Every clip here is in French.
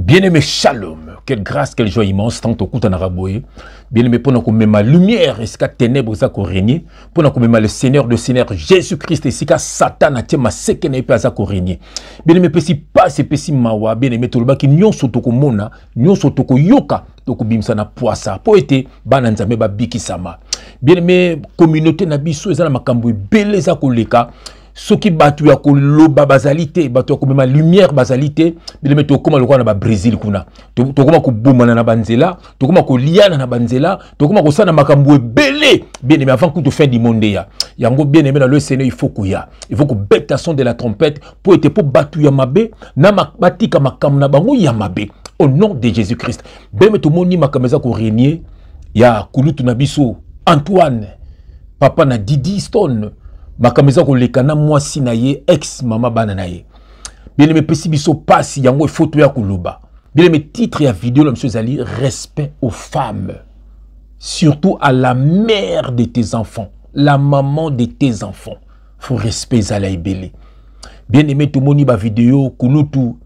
Bien-aimé, shalom. Quelle grâce, quelle joie immense, tant au coup en araboé. Bien-aimé, pour nous lumière, et ce qu'a ténèbres, ça qu'on régner. Pour nous le Seigneur de Seigneur, Jésus-Christ, et ce qu'a Satan, à tiens, ma sekene, pas ça Bien-aimé, petit pas, c'est petit mawa. Bien-aimé, tout le bas qui nyon sotoko mona, nyon sotoko yoka, donc bim ça n'a poids ça. Pour être, bananzame, babiki sama. Bien-aimé, communauté, nabiso, et ça n'a ma kamboué, beleza, ce qui ya à bazali basalité bato ya ma lumière bazali au bileme le roi na brésil kuna ko bomana na banzela ko liana na banzela ko sana makambo belé bien aimé avant tu fin du monde ya yango bien aimé dans le seigneur il faut koya il faut kobeta son de la trompette être être pour yamabe ya mabe na makbatika makam na bango ya mabe au nom de jésus christ beme moni makameza kou régner ya kulutu na biso antoine papa na didi stone makambo eza koleka na mwasi na ye ex mama bana na ye bieleme epesi biso pasi yango e ya kuluba bien me titre ya vidéo le monsieur respect aux femmes surtout à la mère de tes enfants la maman de tes enfants faut respect zali ebele bien aimé tout ba vidéo kulutu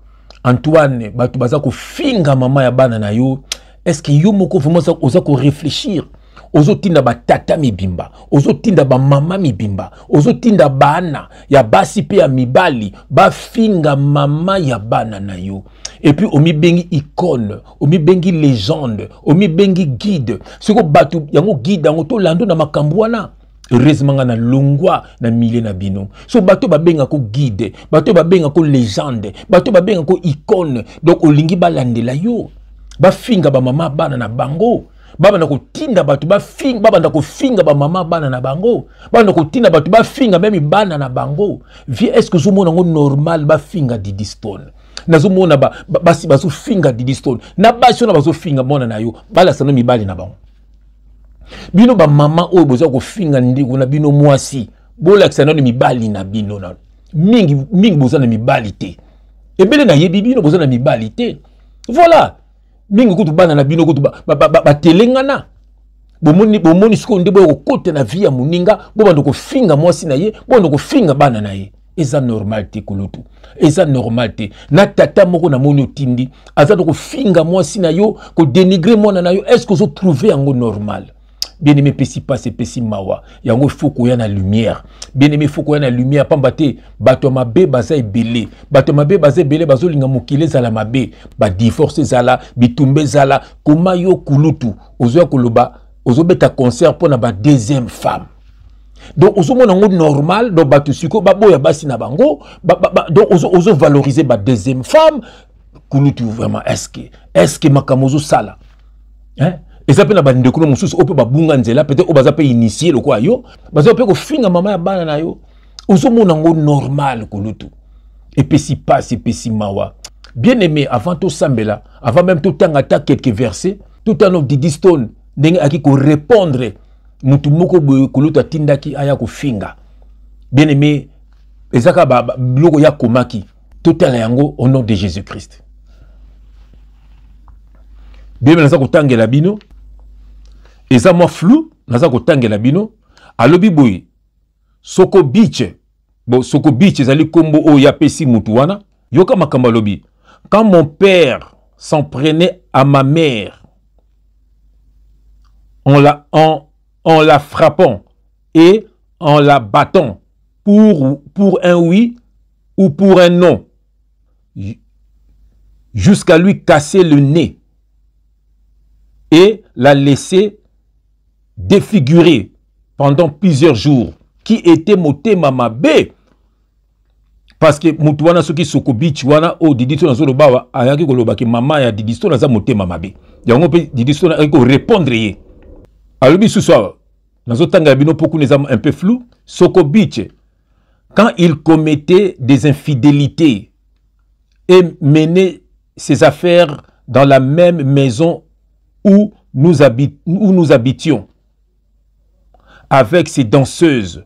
antoine bato baza finga mama ya bana na yo est-ce que yo moko vraiment oza réfléchir ozotinda batata mibimba ozotinda bamama mibimba ozotinda bana ya basi mpe ya mibali bafinga mama ya bana na yo epuis omibengi icone omibengi légende omibengi guide siko bato yango guide yango tolando na makambo wana heureusement nga na longwa na milie na bino so bato babengako guide bato babengako légende bato babengako icone donc olingi balandela yo bafinga bamama bana na bango Baba na kutinda bato babanda ba mama bana na bango kutinda kotinda bato bafinga memi bana na bango vie que ozomona yango normal bafinga na ba basi di distone na basi wana finga mona na yo balasana mibali na bango bino o oyo boza ndi ko na bino mwasi bola sano mibali na bino na mingi mingi boza na mibali te ebele bibi bino boza na mibali te voilà mingi kutu bana na bino kutu batelengana ba, ba, ba, bomoni bomoni sikoyo nde boya kokota na vie ya moninga bo bando kofinga mwasi na ye bo bando kofinga bana na ye eza normal te kulutu eza normal te na tata moko namoni otindi aza to kofinga mwasi na yo kodenigre mwana na yo estce ozotrouve yango normal bien-aimé pesi passe pesi mawa yango faut ya na lumière bien-aimé faut ya na lumière pamba te bato mabe baza ebele bato mabe baza ebele bazolinga mokili ezala mabe badivorce ezala bitumba zala, koma yo kulutu ozoya koloba ozobeta concert pona ba deuxième femme donc mona yango normal donc bato ba boya basi na bango ba, ba, ba, donc ozo, ozo femme kulutu vraiment est ce que est ce que hein? sous au peu babunga nzela peut-être baza initier mama bana na yo normal kolutu et puis si mawa bien aimé avant sambela avant même tout ata quelques versets totana didi stone qui a répondre. Mutu moko kolutu tindaki aya finga. bien aimé eza ba ya tout en yango au nom de jésus christ bien aimé bino eza mwa flou naza kotangela bino alobi boye soko beach bo soko beach ezali nkombo o ya mutu wana yoka makambo quand mon père s'en prenait à ma mère en la, en, en la frappant et en la battant pour, pour un oui ou pour un non, jusqu'à lui casser le nez et la laisser défiguré pendant plusieurs jours, qui était moté B Parce que Moutouana soki Sokobitch wana o oh, didisto na zolo ayaki koloba ke mama ya didisto na za moté B. Yango pe didisto na ko répondre ye. Alobi suswa na a beaucoup poku nezam un peu flou, Sokobitch quand il commettait des infidélités et menait ses affaires dans la même maison où où nous habitions avec ses danseuses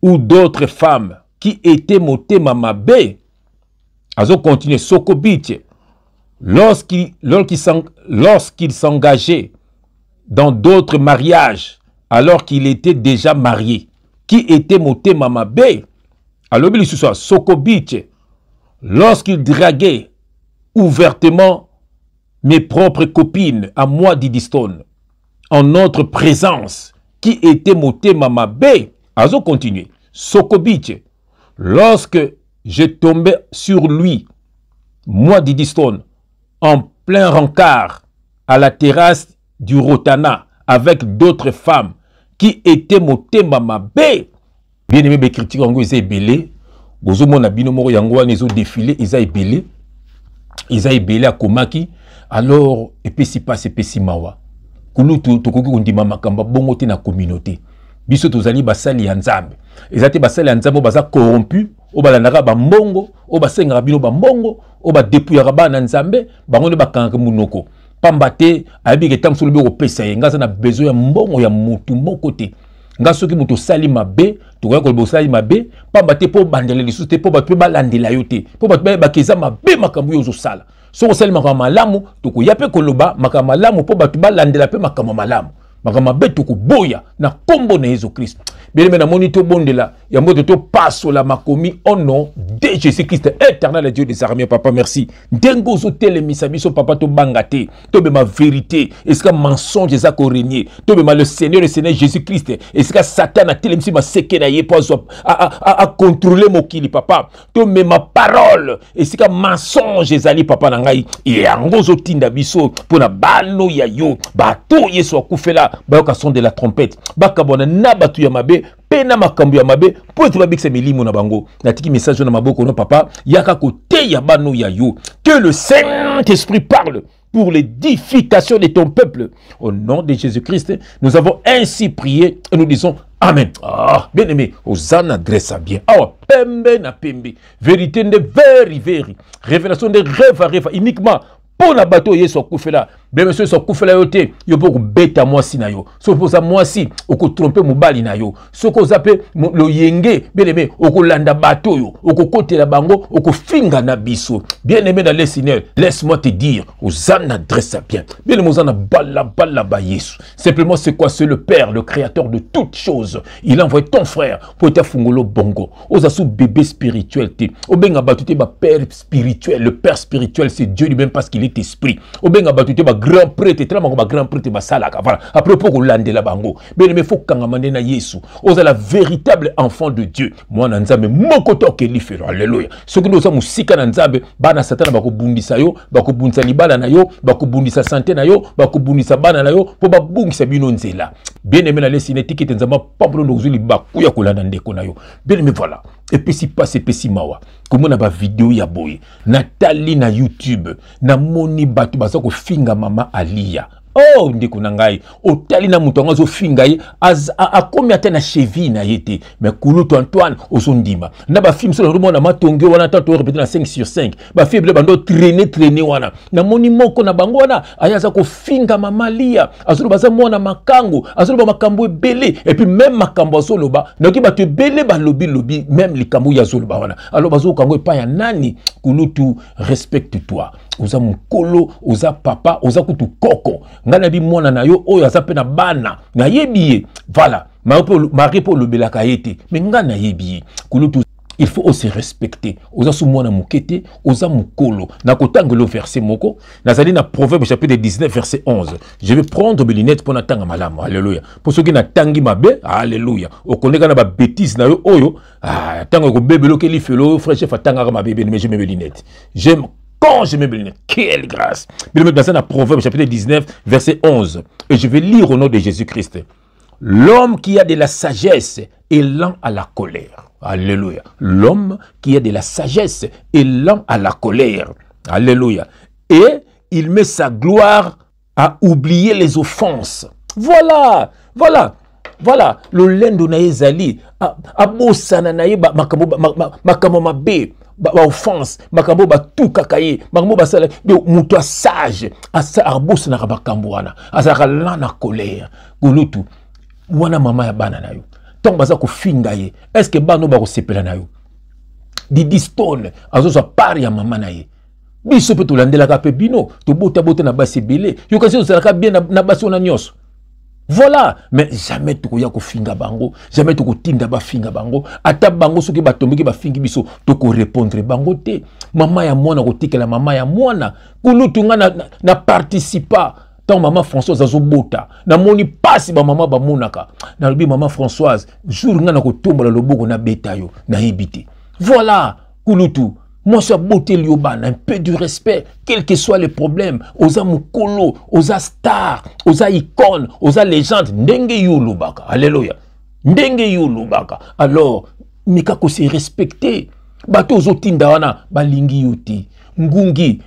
ou d'autres femmes qui étaient motées mamabé, azo continue Sokobit, lorsqu'il s'engageait dans d'autres mariages alors qu'il était déjà marié qui était motema mama alobi ce soit Sokobit lorsqu'il draguait ouvertement mes propres copines à moi Didistone en notre présence qui était mama B. Azo continue. Sokobitch, lorsque je tombais sur lui, moi Didi Stone, en plein rencard à la terrasse du Rotana avec d'autres femmes qui étaient mama B. Bien aimé, mes en ils belé. Bozomona binomoro yango ils ont défilé, ils aient belé. Ils ont à Komaki. Alors, et puis si passe, et puis mawa. kulu tokoki kondima makambo bongo te na communauté biso tozali basali ya nzambe eza te basali ya nzambe oyo baza corrompu oyo balandaka bambongo oyo basengaka bino bambongo oyo badepuyaka bana na nzambe bango nde bakangaka munoko pamba te ayebi ke ntango so olobi okopesa ye nga aza na besoin ya mbongo ya motu moko te nga soki moto osali mabe tokoya koloba osali mabe pamba te mpo obandela lisusu te mpo bato mpe balandela yo te mpo bato bayebaka eza mabe makambo oyo ozosala soki osali makambo malamu tokoya mpe koloba makambo malamu mpo bato balandela mpe makambo malamu makambo mabe tokoboya na nkombo na yesu kristo bieleme namoni tobondela pas sur ma makomi au oh nom de jésus-christ éternel dieu des armées papa merci ndenge papa biso papa to be ma vérité ce esika mensonge to be ma le seigneur le seigneur jésus-christ que satan atelemisi maseke na ye A contrôler mon kili, papa ma parole qu'un mensonge ali papa na Et yango ozotinda biso na balo ya yo bato soit akufela Ba son de la trompette bakabwana na batu ya mabe Pena na makambo ya mabe mpo ete milimo na bango tiki message na maboko no papa yaka ya bano ya yo que le saint-esprit parle pour l'édification de ton peuple. Au nom de Jésus-Christ, nous avons ainsi prié et nous disons Amen. Ah, bien-aimé, Hosanna adresse à bien. Ah, pembe na pembe. Vérité de veri veri. Révélation de rêve à rêve. Uniquement la bateau bato son yesu akufela bien mesu yesu il yo te yo à moi mwasi na yo si au mwasi tromper mon na yo soki oza le yenge bien aime okolanda bato kote la bango finga na biso bien aimé dans les seigneur laisse-moi te dire oza na adresse ya bien bien aime oza na balabalaba yesu simplement c'est quoi c'est le père le créateur de toutes choses il envoie ton frère mpo fungolo bongo oza sou bébé spirituel te obenga batu te père spirituel le père spirituel c'est dieu lui-même parce qu'il salit esprit obenga bato te grand prêtre tala bango grand prêtre basalaka voilà après de la bango Bien fo faut nde na yesu la véritable enfant de dieu mwana nzambe moko to Alléluia. Ce Ce que nous oza mosika na nzambe bana satana bundisa yo bundisa libala na yo bundisa santé na yo bako bana na yo ba bungisa bino nzela bien aime nalesi na etiki ete nzambe apambola ndo ba libaku ya landa ndeko na yo bien me voilà epesi pasi epesi mawa komona bavideo ya boye natali na youtube namoni bato baza kofinga mama aliya o oh, ndeko na ngai otali na moto yango azofinga ye akomi ata na cheville na ye te me kulutu antoine ozondima na bafilme soki nazomona matonge wana ata toorepete na 5 sur 5 bafilme ebele bando traine traine wana namoni moko na bango wana aya aza kofingama malia azoloba aza mwana makango azoloba makambo ebele epuis meme makambo azoloba nayoki bato ebele balobilobi meme likambo oyo azoloba wana aloba azokokango epai ya nani kulutu respecte toi oza mokolo oza papa oza kutu koko ngai nayebi mwana na yo oyo aza mpe bana na ye voilà. Marie Paul olobelaka ye te me ngana nayebi kulutu il faut aussi respecter oza su mwana moke te na mokolo verset moko zali na proverbe chapitre 19 verset 11 je vais prendre tanga mpo natanga Pour ceux qui na tangi mabe Alléluia. okondeka na bêtise na yo oyo ah, bebelo ke li felo frère chef atangaka mabe mais je mes lunettes. j'aime quelle grâce. dans un Proverbe chapitre 19, verset 11. Et je vais lire au nom de Jésus-Christ. L'homme qui a de la sagesse est lent à la colère. Alléluia. L'homme qui a de la sagesse est lent à la colère. Alléluia. Et il met sa gloire à oublier les offenses. Voilà, voilà. Voilà, Le na Ali a abosana m'a ye baoffense makambo oyo batukaka ye makambo oyo basalaki moto asage abosanaka makambo wana azalaka la na kolere kolutu wana mama ya bana na yo ntango baza kofinga ye estce bana oyo bakosepela na yo didi stone azozwa part ya mama na ye biso mpe tolandelaka mpe bino tobotabota na basi ebele yo kasi ozalaka bien na basi wana nyonso voilà mais jamais tokoya kofinga bango jamais tokotinda bafinga bango ata bango soki batombiki bafingi biso tokorépondre bango te mama ya mwana kotikela mama ya mwana kulutu nga na, na, na participa ntango mama françoise azobota namoni mpasi bamama bamonaka nalobi mama françoise jour nga na kotombola loboko nabeta yo nayebi te voilà kulutu moi aboteli yo un peu du respect quel que soit le problème aux mokolo aux star aux icônes aux légendes ndenge yo Lubaka. alléluia. ndenge yo loubaka. alors meka kose respecte bato wana balingi yo ngungi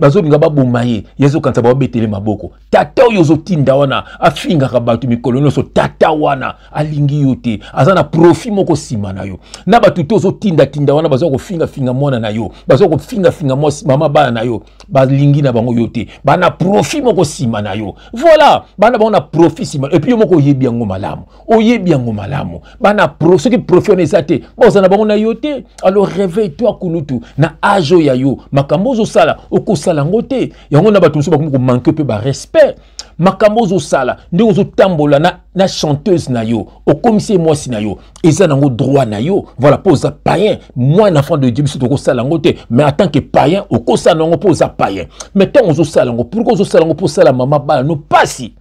bazolinga baboma ye ye azokanisa bababetele maboko tata oyo ozotinda wana afingaka bato mikolo nyonso tata wana alingi yo te aza na profi moko nsima na yo na bato te ozotindatinda wana bazwa kofingafinga mwana na yo bazwa kofingafinga mama bana na yo balingi na bango yo te bana profi moko nsima na yo voilà bana bango na profi nsima epui yo moko oyebi yango malamu oyebi yango malamu bana soki profi wana eza te baoza na bango na yo te alors réveille toi kulutu na age oyo ya yo Kambozo sala okosala kosalangote, yango na bato mosusu bakomi peu ba respect. sala sala, ndenge ozotambola na, na chanteuse na yo okomisi moi si na yo eza nango droit na yo voilà poza payen mwana enfant de dieu biso tokosala mais en tant que payen okosala yango mpo oza payen mais sala salango, pourquoi pourkui ozosala yango mama ba no pasi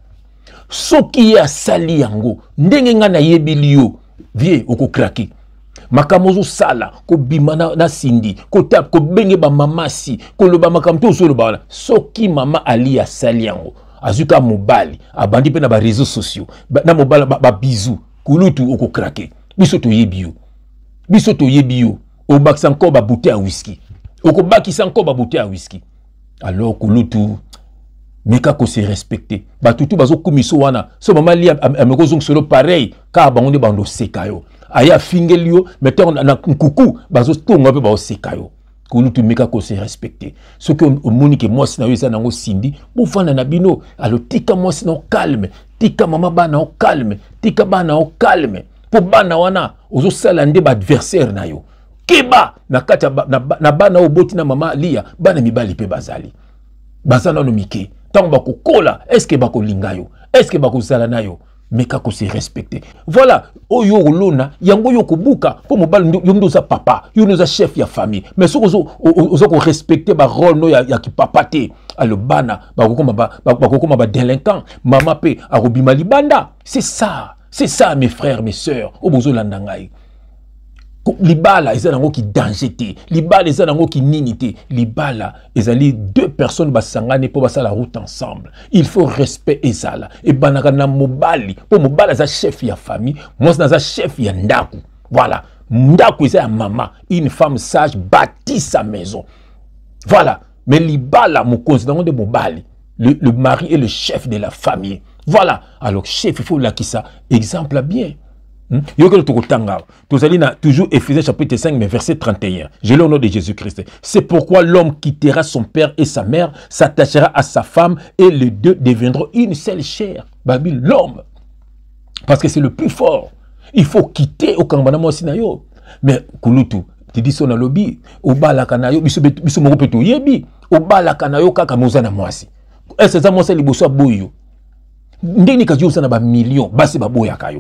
soki ya sali yango ndenge na nayebeli yo vie okokraki makambo ozosala kobima na, na sindi kobenge bamamasi koloba makambo to ozoloba wana soki mama ali asali yango azwi ka mobali abandi mpe na bareseau sociaux ba, na mobali babizu ba kulutu okokrake biso toyebi yo biso toyebi yo obakisa encore babute ya wiski okobakisa encore babute ya wiski alors kulutu meka kose respecte bato tu bazokumiso wana so mama li ameki ozongisolo pareil kaka bango nde bandoseka yo aye afingeli yo me ntango na nkuku bazotonga mpe baoseka yo kolutu meka kose respecte soki omoni ke mwasi na yo eza nango sindi bovanda na bino alo tika mwasi na yo calme tika mama bana yo calme tika bana yo calme mpo bana wana ozosala nde baadversaire na yo keba na kati na bana oyo boti na mama aliya bana mibali mpe bazali baza nano mike ntango bakokola eske bakolinga yo eske bakozala na yo meka se respecte voilà oyo oh, olona yango oyo okobuka mpo mobali yo papa yo nde chef ya famille mais soki oza respecte role no ya, ya kipapa te ale bana ba délinquant mama pe akobima libanda c'est ça c'est ça mes frères mes sœurs oyo bozolanda ngai libala ils ont ki danger libala eza nango ki nini libala ezali deux personnes pour po basala route ensemble il faut respect ezala Et banagana mobali Pour mobali aza chef ya famille mwasi le chef ya ndaku. voilà Ndaku, eza ya mama une femme sage bâtit sa maison voilà mais libala mokonzi de mobali le, mari est le chef de la famille voilà alors chef il faut lakisa exemple bien Hmm? yokela tokotanga awa tozali na toujours éphésiens chapitre 5 mais verset 31 je lis au nom de jésus-christ c'est pourquoi l'homme quittera son père et sa mère s'attachera à sa femme et les deux deviendront une seule chair babi l'homme parce que c'est le plus fort il faut quitter au na mwasi na mais kulutu Tu dis sonalobi. Au na yo biso moko mpe yebi, obalaka na yo kaka moza na mwasi ese eza mwasi ya liboso aboyi yo ndenge kasi sana ba million, bamillion basi baboyaka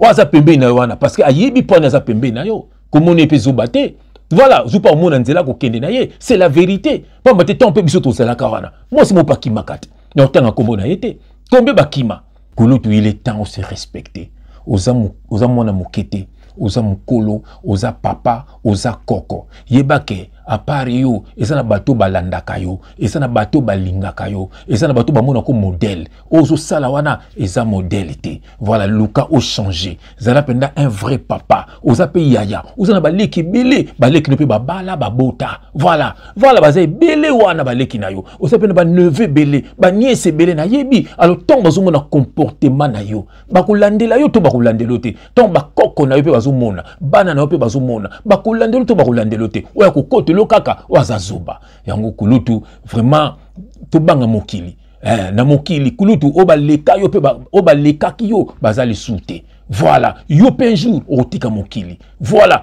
ou aza pembeni na yo wana que ayebi mpo wana aza pembeni na yo komona pe mpe ezoba te voilà ozopa omona nzela kende na ye c'est la vérité pa te ntango mpe biso tozalaka wana mwasi moko akimaka te na otanga nkombo na yete. te kombe bakima kolutu il est temps se respecte oza, oza mwana moke te oza mokolo oza papa oza koko yebake a part yo eza na bato balandaka yo eza bato balinga kayo, eza na bamona ko modele Ozo salawana wana eza modele te voilà luka changé. zala penda un vrai papa oza pe yaya oza na baleki ebele baleki no baba la babota voilà voilà baza bele wana baleki na yo oza mpe na ba niese baniese na yebi, alo ntango na comportement na yo la yo to bakolandela yo te ntango koko na yo mpe mona, bana na yo mpe bazomona bakolandela yo to ou yo te oyo caca kaka yango kulutu vraiment tobanga mokili eh, na mokili kulutu oba oba yo peba, oba leka yo baza lisu voilà yo mpe un jour otika mokili voilà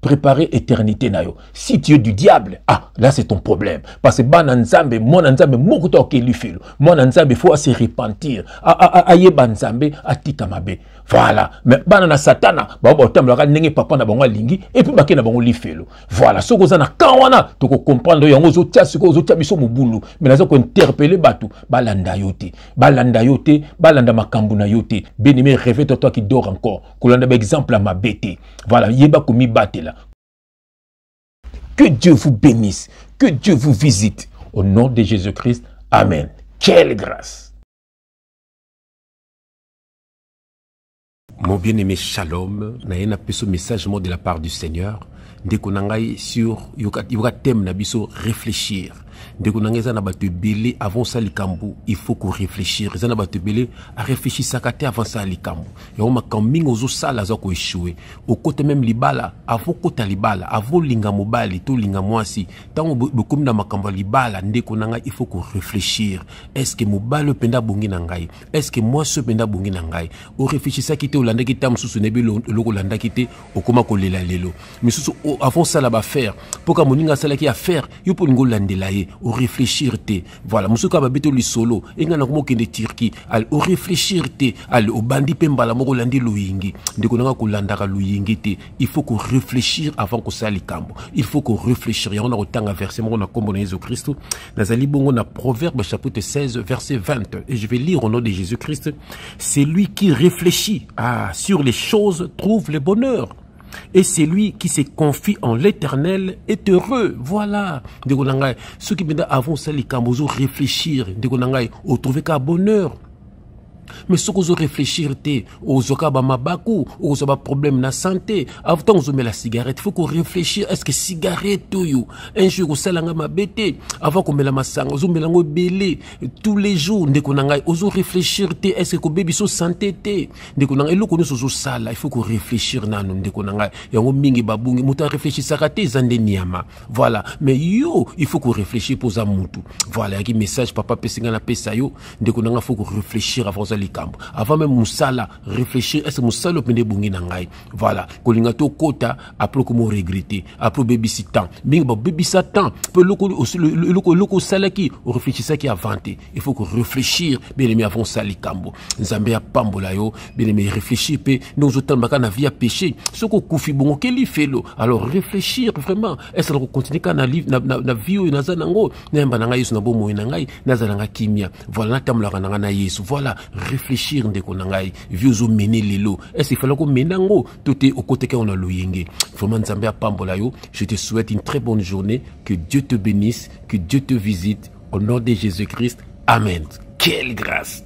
préparer éternité na yo si tu es du diable ah là c'est ton problème parce que bana nzambe mon nzambe moko to akeli felo a nzambe fo se repentir ayeba nzambe atika mabe voilà mais bana na satana bao ka ndenge papa na bango et puis bakei na bango lifelo voilà Soko za na kan wana tokokomprendre oyo yango ozotia zo ozotia biso mobulu me ko interpeller bato balanda yote, balanda yote, balanda makambo na yote. te beneme revete toi qui dort encore kolanda exemple à ma bété. voilà yeba batela. que dieu vous bénisse que dieu vous visite au nom de jésus christ amen quelle grâce Mon bien-aimé Shalom, a peso message de la part du Seigneur, qu'on sur thème na biso réfléchir ndeko na ngai eza na bato ebele avant osala likambo il faut koréfléchir eza na bato ebele aréfléchisaka te avant osala likambo yango là mingi qu'on échoué au côté même libala avant okota libala avant olinga mobali to olinga mwasi ntango bokomi na makambo ma libala ndeko na ngai il faut qu'on est-ce que koréfléchir estceke mobali oyo ce abongi na ce estceke mwasi oyo mpenza au na quitter au landa olandaki ta mosusu na ebi eloko au te okóma kolela lelo misusu avant osala baaffaire mpo ka moninga faire affaire yo mpo olingi olandela ye réfléchir te voilà mosuka babeto lisolo enga na komokende turki réfléchir te au obandi mpe mbala moko landi loyingi ndeko nanga kolandaka loyingi te il faut réfléchir avant li kambo il faut koréfléchir a na kotanga verset moko na nkombo na christ kristo nazali bongo na proverbe chapitre 16 verset 20 et je vais lire au nom de jésus christ c'est lui qui réfléchit ah, sur les choses trouve le bonheur et celui qui se confie en l'éternel est heureux. Voilà. Ceux qui nous avons ça, les réfléchir. Au trouver qu'à bonheur mais réfléchir misuku ozoréfléchirte ozoka bamabaku ba problème na santé ntango la cigarette faut qu'on est-ce que cigarette oyo un jour ekosalanga mabe te avant masanga met l'ango ebele tous les jours ndeko na ngai réfléchir te bébé kobebisa santé te ndeko na ngai eloko so sala il faut qu'on réfléchir na ngai yango mingi babungi moto réfléchir ça eza nde niama voilà mais yo faut qu'on mpo oza mutu voilà qui message papa n'a napesa yo ndeko na faut qu'on koréfléchir avant likambo avant même mosala réfléchir que ce opende ebongi na ngai voilà kolinga te okota apres okoma oregrete apres le temps le babebisa temps mpe réfléchir ce qui a vanté il faut que réfléchir bien aimé avant ça likambo nzambe apambola yo bien aimé réfléchir nous autant ozotambaka la vie ce péché soki bon bongo li felo alors réfléchir vraiment est-ce qu'on na vie n'a na nango nayamba na ngai yesu na bomoi na ngai nazala nga kimia voilà natambolaka na na yesu voilà réfléchir de na ngai vie ozomene lelo ese ifala menango, tout est au okoteka qu'on a loyenge vraiment yo je te souhaite une très bonne journée que dieu te bénisse que dieu te visite au nom de jésus christ amen quelle grâce